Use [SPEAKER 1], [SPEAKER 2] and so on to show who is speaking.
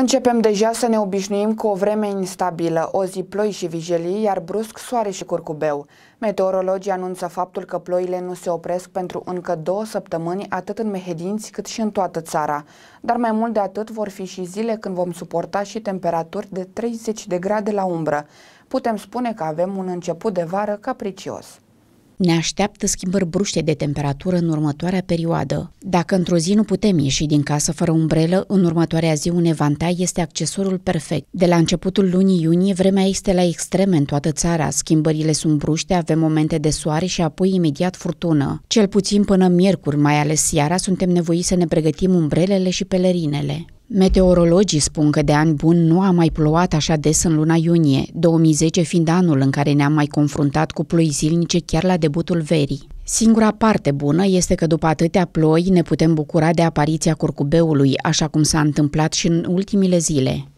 [SPEAKER 1] Începem deja să ne obișnuim cu o vreme instabilă, o zi ploi și vijelii, iar brusc soare și curcubeu. Meteorologii anunță faptul că ploile nu se opresc pentru încă două săptămâni atât în Mehedinți cât și în toată țara. Dar mai mult de atât vor fi și zile când vom suporta și temperaturi de 30 de grade la umbră. Putem spune că avem un început de vară capricios.
[SPEAKER 2] Ne așteaptă schimbări bruște de temperatură în următoarea perioadă. Dacă într-o zi nu putem ieși din casă fără umbrelă, în următoarea zi un evantai este accesorul perfect. De la începutul lunii iunie, vremea este la extreme în toată țara. Schimbările sunt bruște, avem momente de soare și apoi imediat furtună. Cel puțin până miercuri, mai ales seara, suntem nevoiți să ne pregătim umbrelele și pelerinele. Meteorologii spun că de ani bun nu a mai plouat așa des în luna iunie, 2010 fiind anul în care ne-am mai confruntat cu ploi zilnice chiar la debutul verii. Singura parte bună este că după atâtea ploi ne putem bucura de apariția curcubeului, așa cum s-a întâmplat și în ultimile zile.